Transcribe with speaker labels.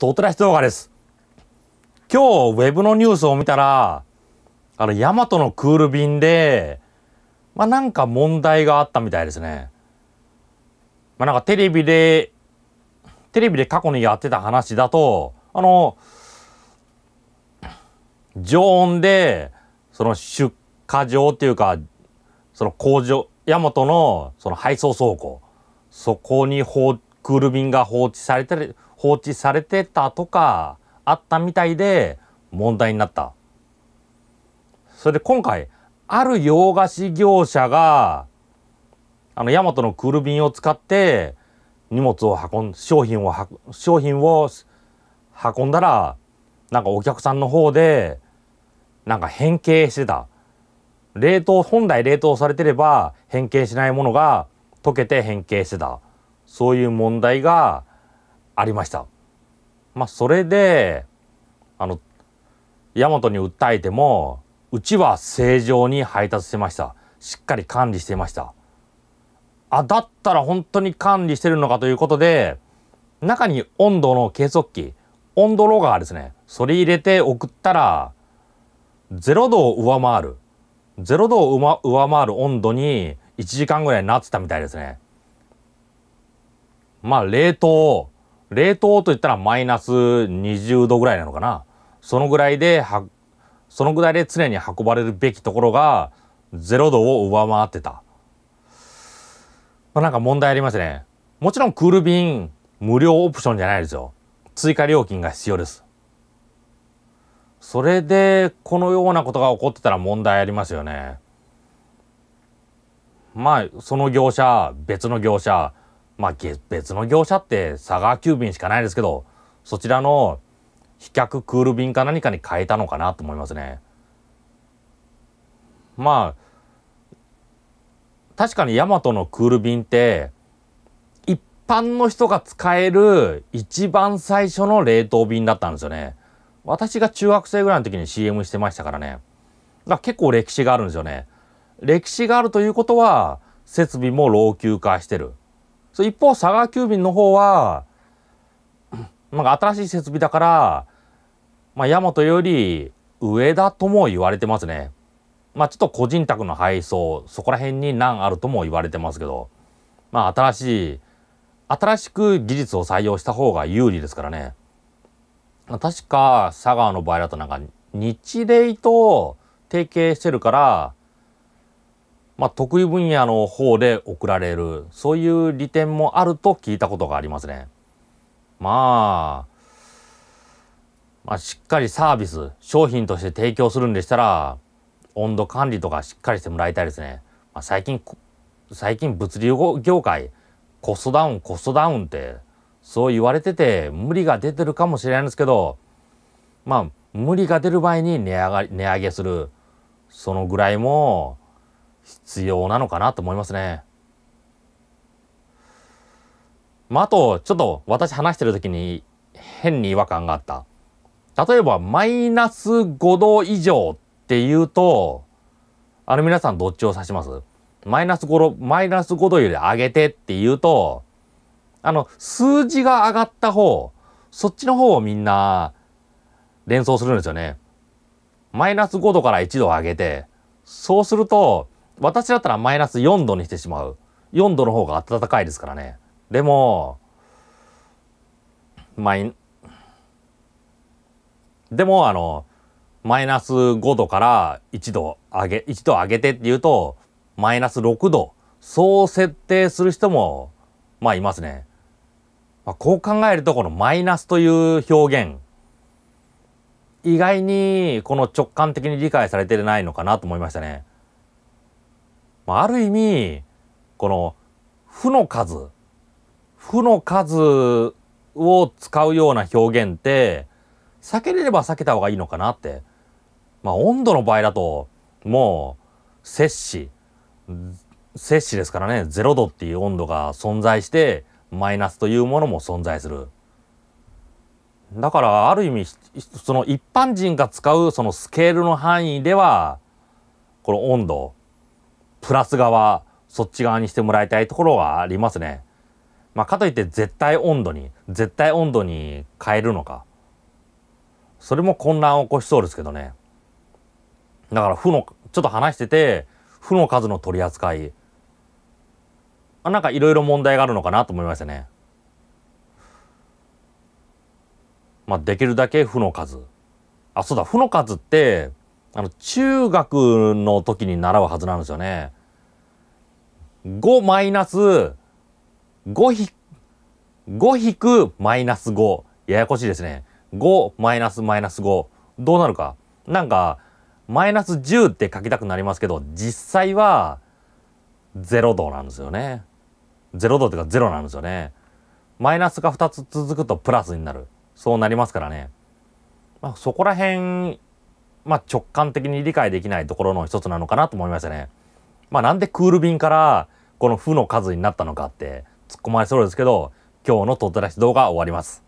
Speaker 1: トートライ動画です。今日、ウェブのニュースを見たら、あの、ヤマトのクール便で、まあ、なんか問題があったみたいですね。まあ、なんかテレビで、テレビで過去にやってた話だと、あの、常温で、その出荷場っていうか、その工場、ヤマトのその配送倉庫、そこに放クール便が放置されたり、放置されてたとかあったみたいで問題になった。それで今回ある洋菓子業者があのヤマトのクル便を使って荷物を運ん商品を商品を運んだらなんかお客さんの方でなんか変形してた冷凍本来冷凍されてれば変形しないものが溶けて変形してたそういう問題がありました。まあ、それで、あの、大和に訴えても、うちは正常に配達してました。しっかり管理していました。あ、だったら本当に管理してるのかということで、中に温度の計測器、温度ロガーですね。それ入れて送ったら、0度を上回る、0度を、上回る温度に1時間ぐらいなってたみたいですね。まあ、冷凍冷凍といったらマイナス20度ぐらいなのかな。そのぐらいで、そのぐらいで常に運ばれるべきところが0度を上回ってた。まあ、なんか問題ありますね。もちろんクール便無料オプションじゃないですよ。追加料金が必要です。それでこのようなことが起こってたら問題ありますよね。まあその業者別の業者まあ別の業者って佐川急便しかないですけど、そちらの飛脚クール便か何かに変えたのかなと思いますね。まあ、確かにヤマトのクール便って、一般の人が使える一番最初の冷凍便だったんですよね。私が中学生ぐらいの時に CM してましたからね。だから結構歴史があるんですよね。歴史があるということは、設備も老朽化してる。そ一方佐川急便の方は、まあ、新しい設備だから、まあ、大和より上だとも言われてますね。まあちょっと個人宅の配送そこら辺に難あるとも言われてますけどまあ新しい新しく技術を採用した方が有利ですからね。確か佐川の場合だとなんか日例と提携してるからまあ、得意分野の方で送られるそういう利点もあると聞いたことがありますね。まあ、まあ、しっかりサービス商品として提供するんでしたら温度管理とかしっかりしてもらいたいですね。まあ、最近最近物流業界コストダウンコストダウンってそう言われてて無理が出てるかもしれないんですけどまあ無理が出る場合に値上がり値上げするそのぐらいも必要なのかなと思いますね。まあ、あと、ちょっと私話してる時に変に違和感があった。例えば、マイナス5度以上っていうと、あの皆さんどっちを指しますマイナス5度、マイナス5度より上げてっていうと、あの、数字が上がった方、そっちの方をみんな連想するんですよね。マイナス5度から1度上げて、そうすると、私だったらマイナス4度にしてしまう。4度の方が暖かいですからね。でも、マイ、でも、あの、マイナス5度から1度上げ、1度上げてっていうと、マイナス6度。そう設定する人も、まあいますね。まあ、こう考えると、このマイナスという表現、意外にこの直感的に理解されてないのかなと思いましたね。ある意味この負の数負の数を使うような表現って避けれれば避けた方がいいのかなって。まあ温度の場合だともう摂氏摂氏ですからね0度っていう温度が存在してマイナスというものも存在する。だからある意味その一般人が使うそのスケールの範囲ではこの温度プラス側、そっち側にしてもらいたいところはありますね。まあ、かといって絶対温度に、絶対温度に変えるのか。それも混乱を起こしそうですけどね。だから負の、ちょっと話してて、負の数の取り扱い。あなんかいろいろ問題があるのかなと思いましたね。まあ、できるだけ負の数。あ、そうだ、負の数って、あの、中学の時に習うはずなんですよね。5マイナス、5ひ、引くマイナス5。ややこしいですね。5マイナスマイナス5。どうなるか。なんか、マイナス10って書きたくなりますけど、実際は、0度なんですよね。0度っていうか0なんですよね。マイナスが2つ続くとプラスになる。そうなりますからね。まあ、そこら辺、まあ、直感的に理解できないところの一つなのかなと思いましたね。まあ、なんでクール便からこの負の数になったのかって突っ込まれそうですけど今日のとってらし動画終わります。